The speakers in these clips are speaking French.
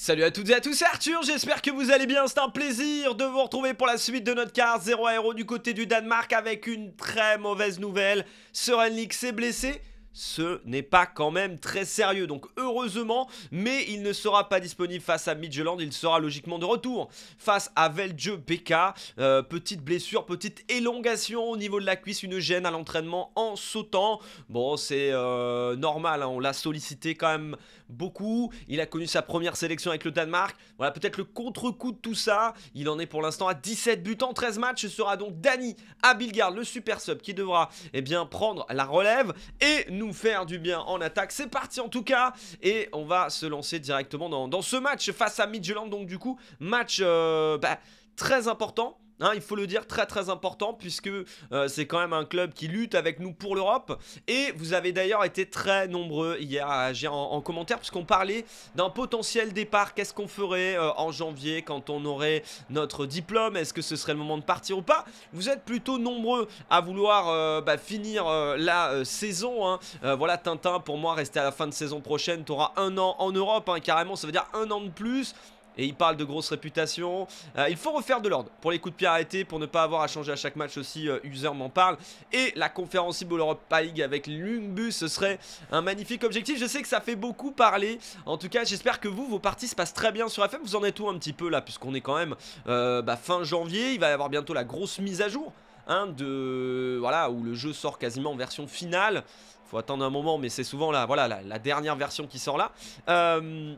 Salut à toutes et à tous, c'est Arthur, j'espère que vous allez bien, c'est un plaisir de vous retrouver pour la suite de notre carte 0 à du côté du Danemark avec une très mauvaise nouvelle, Serenlik s'est blessé ce n'est pas quand même très sérieux. Donc heureusement, mais il ne sera pas disponible face à Midgeland. Il sera logiquement de retour face à Veldje BK. Euh, petite blessure, petite élongation au niveau de la cuisse, une gêne à l'entraînement en sautant. Bon, c'est euh, normal, hein, on l'a sollicité quand même beaucoup. Il a connu sa première sélection avec le Danemark. Voilà, peut-être le contre-coup de tout ça. Il en est pour l'instant à 17 buts en 13 matchs. Ce sera donc Dani Abilgar, le super sub, qui devra eh bien, prendre la relève et nous faire du bien en attaque. C'est parti en tout cas. Et on va se lancer directement dans, ce match face à Midtjylland, Donc du coup, match euh, bah, très important Hein, il faut le dire, très très important puisque euh, c'est quand même un club qui lutte avec nous pour l'Europe. Et vous avez d'ailleurs été très nombreux hier à agir en, commentaire puisqu'on parlait d'un potentiel départ. Qu'est-ce qu'on ferait euh, en janvier quand on aurait notre diplôme Est-ce que ce serait le moment de partir ou pas Vous êtes plutôt nombreux à vouloir euh, bah, finir la saison. Hein. voilà, Tintin, pour moi, rester à la fin de saison prochaine, tu auras un an en Europe, hein, carrément, ça veut dire un an de plus et il parle de grosse réputation. Euh, il faut refaire de l'ordre pour les coups de pied arrêtés, pour ne pas avoir à changer à chaque match aussi, euh, User m'en parle. Et la conférence Bowl Europe League avec Lumbus. ce serait un magnifique objectif. Je sais que ça fait beaucoup parler. En tout cas, j'espère que vous, vos parties se passent très bien sur FM. Vous en êtes où un petit peu là, puisqu'on est quand même euh, bah, fin janvier. Il va y avoir bientôt la grosse mise à jour. Hein, de voilà où le jeu sort quasiment en version finale. Faut attendre un moment, mais c'est souvent la voilà la, dernière version qui sort là. Euh,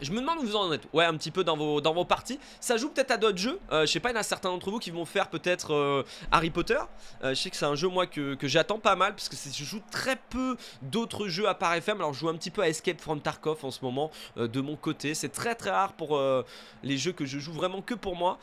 je me demande où vous en êtes. Ouais, un petit peu dans vos, dans vos parties. Ça joue peut-être à d'autres jeux. Euh, je sais pas, il y en a certains d'entre vous qui vont faire peut-être euh, Harry Potter. Euh, je sais que c'est un jeu, moi, que, j'attends pas mal. Parce que je joue très peu d'autres jeux à part FM. Alors, je joue un petit peu à Escape from Tarkov en ce moment, de mon côté. C'est très très rare pour les jeux que je joue vraiment que pour moi.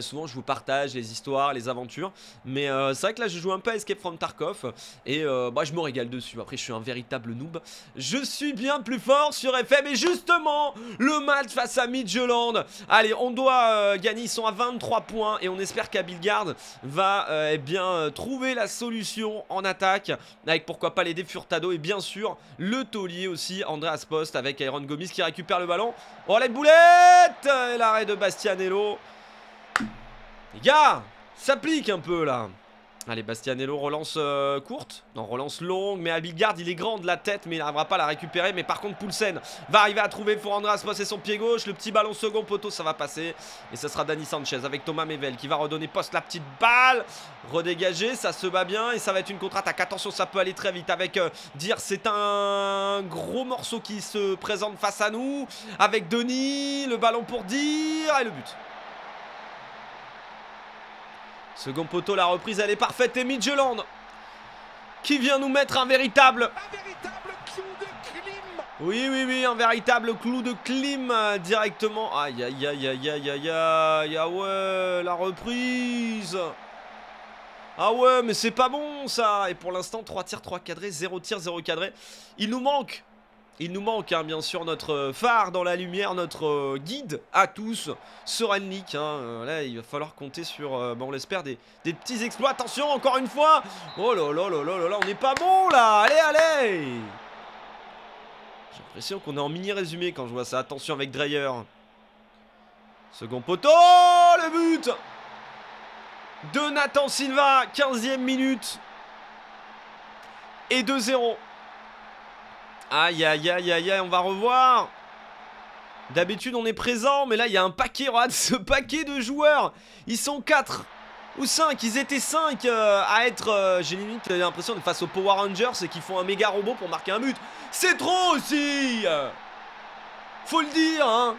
souvent, je vous partage les histoires, les aventures. Mais c'est vrai que là, je joue un peu à Escape from Tarkov. Et bah, je me régale dessus. Après, je suis un véritable noob. Je suis bien plus fort sur FM. Et justement, le match face à Midgeland. Allez, on doit euh, gagner. Ils sont à 23 points et on espère qu'Abilgard va euh, eh bien euh, trouver la solution en attaque avec pourquoi pas Les Furtado et bien sûr le taulier aussi, Andreas Post avec Aaron Gomis qui récupère le ballon. Oh la boulette Et l'arrêt de Bastianello. Les gars, s'applique un peu là. Allez, Bastianello relance euh, courte. Non, relance longue. Mais à Abigard, il est grand de la tête, mais il n'arrivera pas à la récupérer. Mais par contre, Poulsen va arriver à trouver se Passer son pied gauche. Le petit ballon second poteau, ça va passer. Et ça sera Dani Sanchez avec Thomas Mevel qui va redonner poste la petite balle. Redégagé, ça se bat bien. Et ça va être une contre-attaque. Attention, ça peut aller très vite avec euh, Dire. C'est un gros morceau qui se présente face à nous. Avec Denis, le ballon pour Dire et le but. Second poteau, la reprise, elle est parfaite. Et Midgeland qui vient nous mettre un véritable... Un véritable clou de clim Oui, oui, oui, un véritable clou de clim euh, directement. Aïe, aïe, aïe, aïe, aïe, aïe, aïe, ah ouais, la reprise ah ouais, mais c'est pas bon ça Et pour l'instant, 3 tirs, 3 cadrés, 0 tir, 0 cadré. Il nous manque il nous manque hein, bien sûr notre euh, phare dans la lumière, notre euh, guide à tous, Sorenlik. Hein. Euh, là, il va falloir compter sur, bah, on l'espère, des, petits exploits. Attention, encore une fois Oh là là là là là on n'est pas bon là Allez, allez J'ai l'impression qu'on est en mini-résumé quand je vois ça. Attention avec Dreyer. Second poteau, le but de Nathan Silva, 15ème minute. Et 2-0. Aïe, aïe, aïe, aïe, aïe, on va revoir D'habitude, on est présent, mais là, il y a un paquet, regarde ce paquet de joueurs Ils sont 4 ou 5, ils étaient 5 euh, à être... Euh, j'ai limite l'impression de face aux Power Rangers et qu'ils font un méga robot pour marquer un but. C'est trop aussi euh, Faut le dire, hein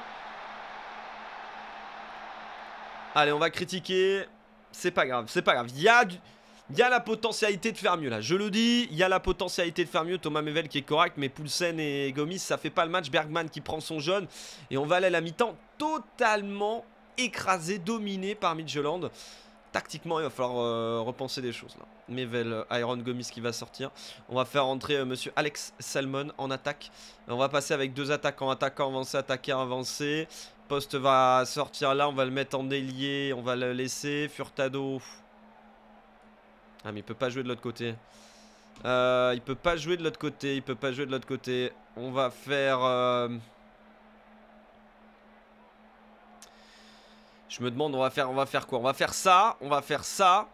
Allez, on va critiquer. C'est pas grave, c'est pas grave. Il y a du... Il y a la potentialité de faire mieux là, je le dis, il y a la potentialité de faire mieux. Thomas Mevel qui est correct, mais Poulsen et Gomis, ça fait pas le match. Bergman qui prend son jeune et on va aller à la mi-temps totalement écrasé, dominé par Midgeland. Tactiquement, il va falloir euh, repenser des choses là. Mevel, Iron Gomis qui va sortir. On va faire entrer euh, monsieur Alex Salmon en attaque. on va passer avec deux attaquants, attaquant avancé, attaquant avancé. Poste va sortir là, on va le mettre en délié, on va le laisser. Furtado, ah mais il peut pas jouer de l'autre côté. Euh, il peut pas jouer de l'autre côté, il peut pas jouer de l'autre côté. On va faire... Euh, Je me demande, on va faire, on va faire quoi On va faire ça, on va faire ça.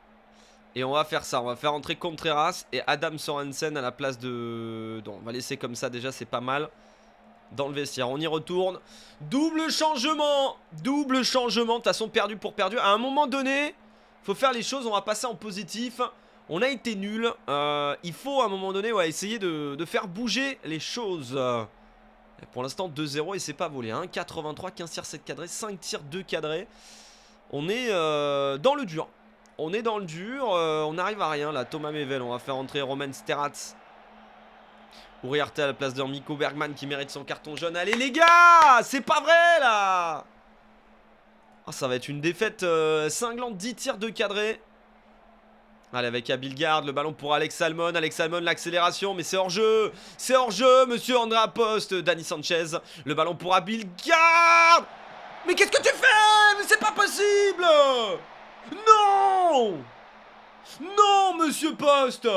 Et on va faire ça, on va faire entrer Contreras et Adam Sorensen à la place de... Donc on va laisser comme ça déjà, c'est pas mal. Dans le vestiaire, on y retourne. Double changement Double changement, de toute façon perdu pour perdu. À un moment donné, faut faire les choses, on va passer en positif. On a été nul. Euh, il faut à un moment donné ouais, essayer de, faire bouger les choses. pour l'instant 2-0 et c'est pas volé. Hein. 83, 15 tirs 7 cadrés, 5 tirs 2 cadrés. On est euh, dans le dur. On est dans le dur. Euh, on n'arrive à rien là. Thomas Mevel, on va faire entrer Roman Sterats. Uriarte à la place de Miko Bergman qui mérite son carton jaune. Allez les gars, c'est pas vrai là ah, ça va être une défaite euh, cinglante, 10 tiers de cadré. Allez, avec Abilgard, le ballon pour Alex Salmon. Alex Salmon, l'accélération, mais c'est hors-jeu. C'est hors-jeu, monsieur André Post Dani Sanchez. Le ballon pour Abilgard. Mais qu'est-ce que tu fais Mais c'est pas possible Non Non, monsieur Post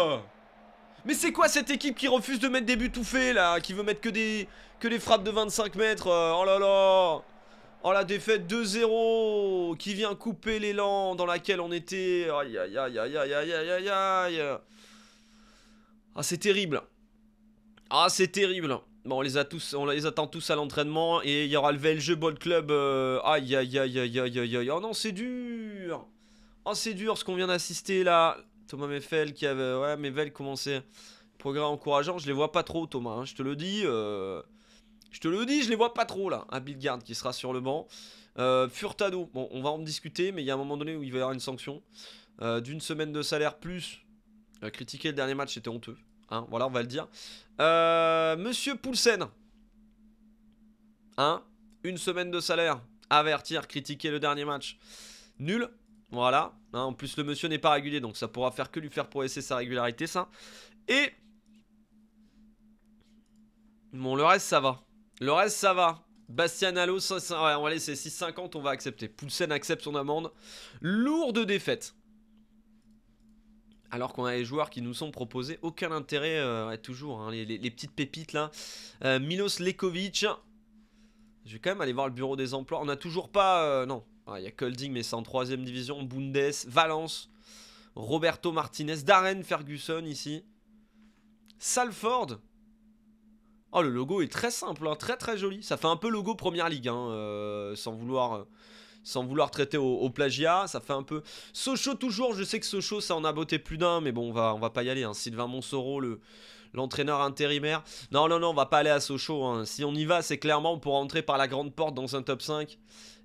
Mais c'est quoi cette équipe qui refuse de mettre des buts tout faits, là Qui veut mettre que des, que des frappes de 25 mètres euh, Oh là là Oh la défaite 2-0 qui vient couper l'élan dans laquelle on était. Aïe aïe aïe aïe aïe aïe aïe aïe. Ah c'est terrible. Ah c'est terrible. Bon, on les a tous, on les attend tous à l'entraînement et il y aura le VLG Ball Club. Aïe aïe aïe aïe aïe aïe aïe. Oh non c'est dur. Oh c'est dur ce qu'on vient d'assister là. Thomas Meffel qui avait ouais Meffel commençait progrès encourageant. Je les vois pas trop Thomas. je te le dis. Euh... Je te le dis, je les vois pas trop là. Un qui sera sur le banc. Euh, Furtado, bon, on va en discuter, mais il y a un moment donné où il va y avoir une sanction euh, d'une semaine de salaire plus. Euh, critiquer le dernier match, c'était honteux. Hein, voilà, on va le dire. Monsieur Poulsen, hein, une semaine de salaire. Avertir, critiquer le dernier match. Nul. Voilà. Hein, en plus, le monsieur n'est pas régulier, donc ça pourra faire que lui faire progresser sa régularité, ça. Et. Bon, le reste, ça va. Le reste, ça va. Bastian Allo, on va laisser 6,50, on va accepter. Poulsen accepte son amende. Lourde défaite. Alors qu'on a les joueurs qui nous sont proposés, aucun intérêt, euh, toujours, hein, les, petites pépites là. Euh, Milos Lekovic. Je vais quand même aller voir le bureau des emplois. On n'a toujours pas... Euh, non, ah, il y a Colding, mais c'est en 3 division. Bundes, Valence, Roberto Martinez, Darren Ferguson ici. Salford, Oh, le logo est très simple, hein, très très joli. Ça fait un peu logo Première Ligue, hein, euh, sans vouloir sans vouloir traiter au, plagiat, ça fait un peu Sochaux toujours, je sais que Sochaux ça en a botté plus d'un mais bon on va on va pas y aller hein. Sylvain Monsoro le l'entraîneur intérimaire. Non non non, on va pas aller à Sochaux Si on y va, c'est clairement pour entrer par la grande porte dans un top 5.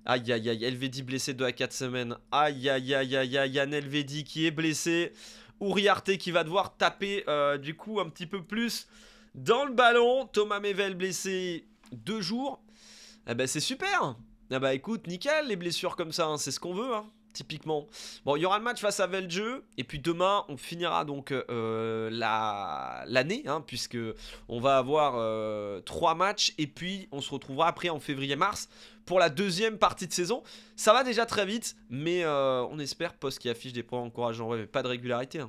Aïe aïe aïe, Elvedi blessé 2 à 4 semaines. Aïe aïe aïe aïe aïe, Yann Elvedi qui est blessé. Uriarte qui va devoir taper euh, du coup un petit peu plus. Dans le ballon, Thomas Mevel blessé deux jours. Eh ben c'est super Ah bah écoute, nickel les blessures comme ça, hein, c'est ce qu'on veut, hein, typiquement. Bon, il y aura le match face à Veljeu, et puis demain, on finira donc euh, l'année, puisqu'on hein, puisque on va avoir euh, trois matchs, et puis on se retrouvera après en février-mars pour la deuxième partie de saison. Ça va déjà très vite, mais euh, on espère, poste qui affiche des points encourageants, mais pas de régularité.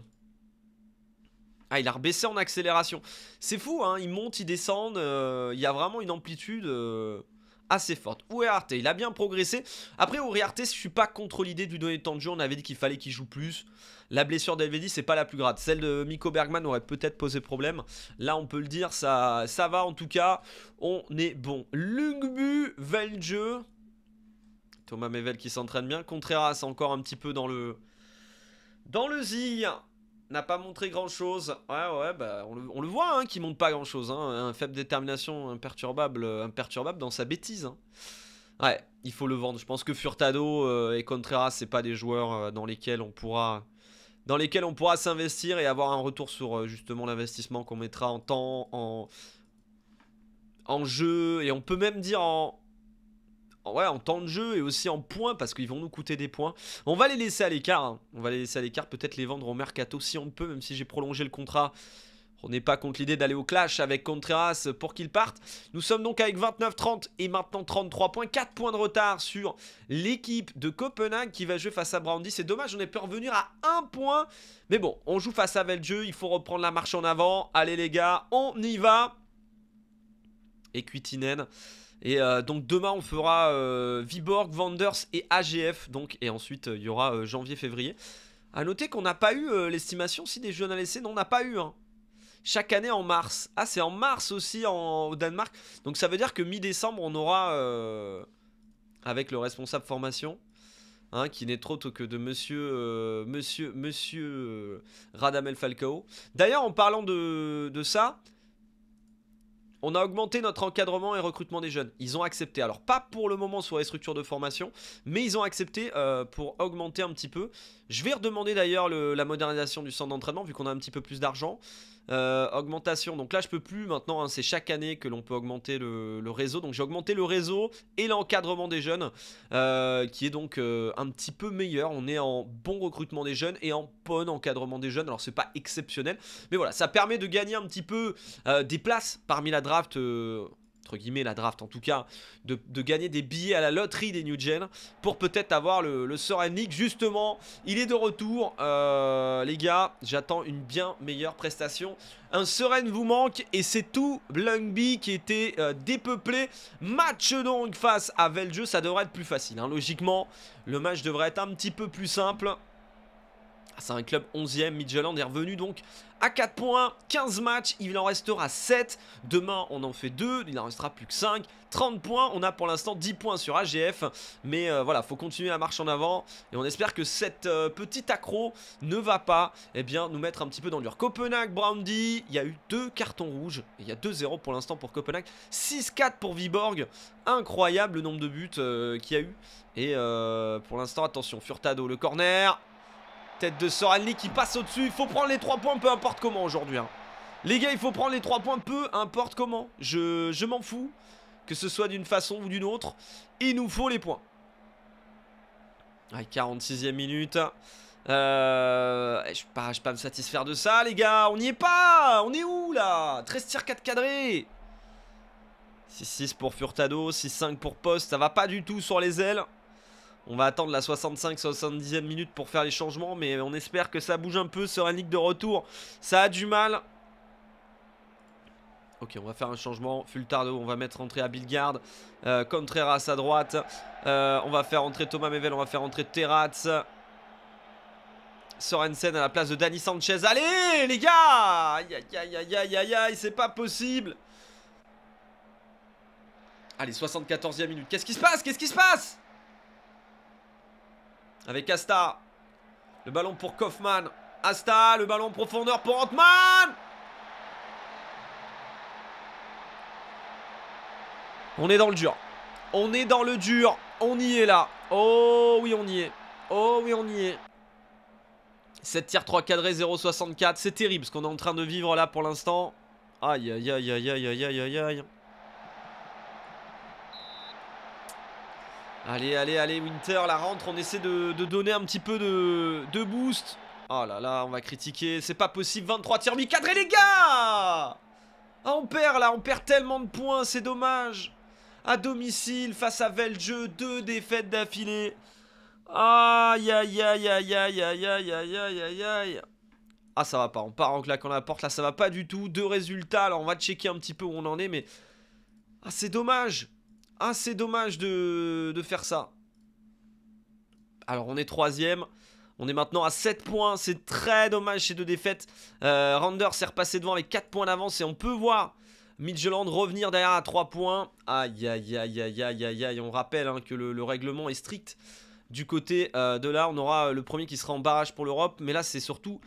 Ah, il a rebaissé en accélération. C'est fou, hein, il monte, il descend, euh, il y a vraiment une amplitude euh, assez forte. Arte, il a bien progressé. Après, Uriarte, je suis pas contre l'idée du lui donner de temps de jeu, on avait dit qu'il fallait qu'il joue plus. La blessure d'Elvedi, c'est pas la plus grave. Celle de Miko Bergman aurait peut-être posé problème. Là, on peut le dire, ça, ça va en tout cas, on est bon. Lungbu, Veljeu, Thomas Mevel qui s'entraîne bien. Contreras encore un petit peu dans le... Dans le zille n'a pas montré grand chose. Ouais, ouais, bah, on, le, voit hein, qu'il montre pas grand chose. Hein. Un faible détermination imperturbable, euh, imperturbable dans sa bêtise. Hein. Ouais, il faut le vendre. Je pense que Furtado euh, et Contreras, c'est pas des joueurs euh, dans lesquels on pourra dans lesquels on pourra s'investir et avoir un retour sur justement l'investissement qu'on mettra en temps, en, en jeu, et on peut même dire en, en, ouais, en temps de jeu et aussi en points parce qu'ils vont nous coûter des points. On va les laisser à l'écart. Hein. On va les laisser à l'écart, peut-être les vendre au mercato si on peut, même si j'ai prolongé le contrat. On n'est pas contre l'idée d'aller au clash avec Contreras pour qu'il parte. Nous sommes donc avec 29-30 et maintenant 33 points. 4 points de retard sur l'équipe de Copenhague qui va jouer face à Brandy. C'est dommage, on est pu revenir à 1 point. Mais bon, on joue face à Veljeu. Il faut reprendre la marche en avant. Allez les gars, on y va. Et Kuitinen. Et euh, donc demain, on fera euh, Viborg, Vanders et AGF. Donc, et ensuite, euh, il y aura janvier-février. À noter qu'on n'a pas eu l'estimation si des jeunes à laisser. Non, on n'a pas eu. Hein. Chaque année en mars. Ah, c'est en mars aussi en, au Danemark. Donc ça veut dire que mi-décembre, on aura, avec le responsable formation, hein, qui n'est trop que de monsieur, monsieur, monsieur Radamel Falcao. D'ailleurs, en parlant de, de ça, on a augmenté notre encadrement et recrutement des jeunes. Ils ont accepté. Alors pas pour le moment sur les structures de formation, mais ils ont accepté euh, pour augmenter un petit peu je vais redemander d'ailleurs la modernisation du centre d'entraînement vu qu'on a un petit peu plus d'argent. Euh, augmentation, donc là je peux plus maintenant, hein, c'est chaque année que l'on peut augmenter le, réseau. Donc j'ai augmenté le réseau et l'encadrement des jeunes euh, qui est donc euh, un petit peu meilleur. On est en bon recrutement des jeunes et en bon encadrement des jeunes. Alors c'est pas exceptionnel, mais voilà, ça permet de gagner un petit peu des places parmi la draft entre guillemets la draft en tout cas, de, gagner des billets à la loterie des New Gen pour peut-être avoir le, le League Justement, il est de retour. Euh, les gars, j'attends une bien meilleure prestation. Un Soren vous manque et c'est tout. Blungby qui était euh, dépeuplé. Match donc face à Veljeu, ça devrait être plus facile. Hein. Logiquement, le match devrait être un petit peu plus simple. C'est un club 11e, Midgeland est revenu donc à 4 points, 15 matchs, il en restera 7, demain on en fait 2, il en restera plus que 5, 30 points, on a pour l'instant 10 points sur AGF, mais voilà, euh, voilà, faut continuer la marche en avant, et on espère que cette euh, petite accro ne va pas, eh bien, nous mettre un petit peu dans le dur. Copenhague, Brandy, il y a eu 2 cartons rouges, il y a 2-0 pour l'instant pour Copenhague, 6-4 pour Viborg, incroyable le nombre de buts euh, qu'il y a eu, et pour l'instant, attention, Furtado, le corner, Tête de Soranli qui passe au-dessus. Il faut prendre les 3 points, peu importe comment aujourd'hui. Hein. Les gars, il faut prendre les 3 points, peu importe comment. Je, m'en fous, que ce soit d'une façon ou d'une autre. Il nous faut les points. 46e minute. Euh, je ne vais, pas me satisfaire de ça, les gars. On n'y est pas. On est où, là 13 tirs, 4 cadrés. 6-6 pour Furtado, 6-5 pour Poste. Ça va pas du tout sur les ailes. On va attendre la 65-70e minute pour faire les changements, mais on espère que ça bouge un peu sur de retour. Ça a du mal. Ok, on va faire un changement. Fultardo, on va mettre entrée à Bilgard. Euh, Contreras à droite. Euh, on va faire entrer Thomas Mevel, on va faire entrer Terraz. Sorensen à la place de Danny Sanchez. Allez, les gars Aïe, aïe, aïe, aïe, aïe, aïe, c'est pas possible Allez, 74e minute. Qu'est-ce qui se passe Qu'est-ce qui se passe avec Asta. Le ballon pour Kaufman. Asta, le ballon profondeur pour Antman. On est dans le dur. On est dans le dur. On y est là. Oh oui, on y est. Oh oui, on y est. 7 tirs 3 cadrés, 0,64. C'est terrible ce qu'on est en train de vivre là pour l'instant. Aïe, aïe, aïe, aïe, aïe, aïe, aïe, aïe. Allez, allez, allez, Winter, la rentre, on essaie de, donner un petit peu de, boost. Oh là là, on va critiquer, c'est pas possible, 23 tirs mi-cadré, les gars Ah, on perd là, on perd tellement de points, c'est dommage. À domicile, face à Veljeu, deux défaites d'affilée. Aïe, aïe, aïe, aïe, aïe, aïe, aïe, aïe, aïe, aïe, Ah, ça va pas, on part en claquant la porte, là, ça va pas du tout. Deux résultats, alors on va checker un petit peu où on en est, mais... Ah, c'est dommage ah, c'est dommage de, faire ça. Alors, on est troisième. On est maintenant à 7 points. C'est très dommage ces deux défaites. Euh, Randers s'est repassé devant avec 4 points d'avance. Et on peut voir Midgeland revenir derrière à 3 points. Aïe, aïe, aïe, aïe, aïe, aïe, aïe. On rappelle hein, que le, règlement est strict. Du côté euh, de là, on aura le premier qui sera en barrage pour l'Europe. Mais là, c'est surtout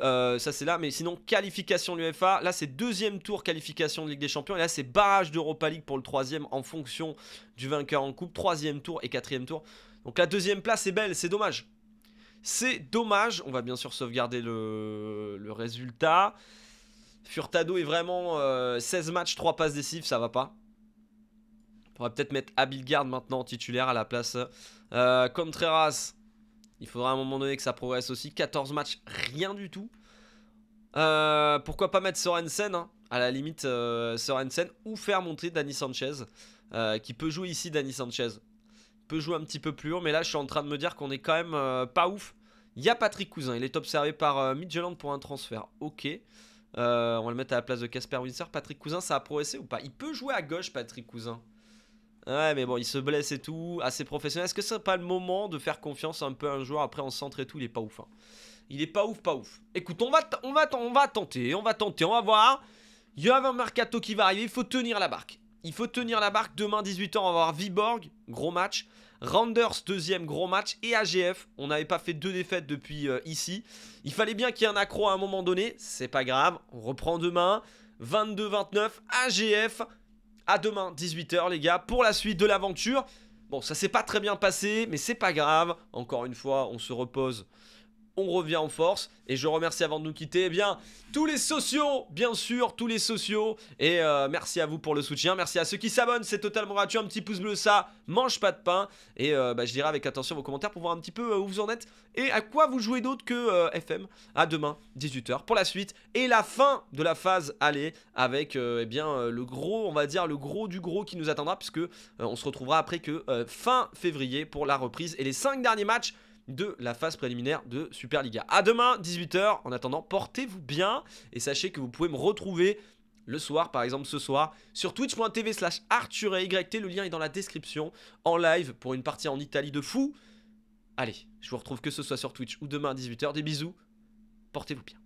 euh, ça c'est là, mais sinon qualification de l'UFA là c'est deuxième tour qualification de Ligue des Champions, et là c'est barrage d'Europa League pour le troisième en fonction du vainqueur en coupe, troisième tour et quatrième tour. Donc la deuxième place est belle, c'est dommage. C'est dommage, on va bien sûr sauvegarder le, résultat. Furtado est vraiment 16 euh, matchs, 3 passes décisives, ça va pas. On va peut-être mettre Abilgard maintenant titulaire à la place. Euh, Contreras, il faudra à un moment donné que ça progresse aussi. 14 matchs, rien du tout. Euh, pourquoi pas mettre Sorensen hein, À la limite, euh, Sorensen ou faire monter Danny Sanchez, euh, qui peut jouer ici Danny Sanchez. Il peut jouer un petit peu plus haut, mais là je suis en train de me dire qu'on est quand même pas ouf. Il y a Patrick Cousin, il est observé par Midgeland pour un transfert. Ok. on va le mettre à la place de Casper Windsor. Patrick Cousin, ça a progressé ou pas Il peut jouer à gauche, Patrick Cousin. Ouais, mais bon, il se blesse et tout, assez professionnel. Est-ce que c'est pas le moment de faire confiance un peu à un joueur après en centre et tout Il est pas ouf. Hein. Il est pas ouf, pas ouf. Écoute, on va, on, va, on va tenter, on va tenter, on va voir. Il y a un mercato qui va arriver, il faut tenir la barque. Il faut tenir la barque. Demain, 18h, on va voir Viborg, gros match. Randers, deuxième gros match. Et AGF, on n'avait pas fait deux défaites depuis euh, ici. Il fallait bien qu'il y ait un accro à un moment donné. C'est pas grave, on reprend demain. 22-29, AGF à demain 18h les gars pour la suite de l'aventure. Bon, ça s'est pas très bien passé, mais c'est pas grave. Encore une fois, on se repose on revient en force. Et je remercie avant de nous quitter, eh bien, tous les sociaux, bien sûr, tous les sociaux. Et euh, merci à vous pour le soutien. Merci à ceux qui s'abonnent, c'est totalement gratuit. Un petit pouce bleu, ça mange pas de pain. Et euh, bah, je dirai avec attention vos commentaires pour voir un petit peu euh, où vous en êtes et à quoi vous jouez d'autre que FM. À demain, 18h, pour la suite et la fin de la phase allez avec eh bien, le gros, on va dire, le gros du gros qui nous attendra, puisque on se retrouvera après que fin février pour la reprise et les 5 derniers matchs de la phase préliminaire de Superliga. À demain, 18h. En attendant, portez-vous bien et sachez que vous pouvez me retrouver le soir, par exemple ce soir, sur twitch.tv slash Yt Le lien est dans la description. En live pour une partie en Italie de fou. Allez, je vous retrouve que ce soit sur Twitch ou demain 18h. Des bisous. Portez-vous bien.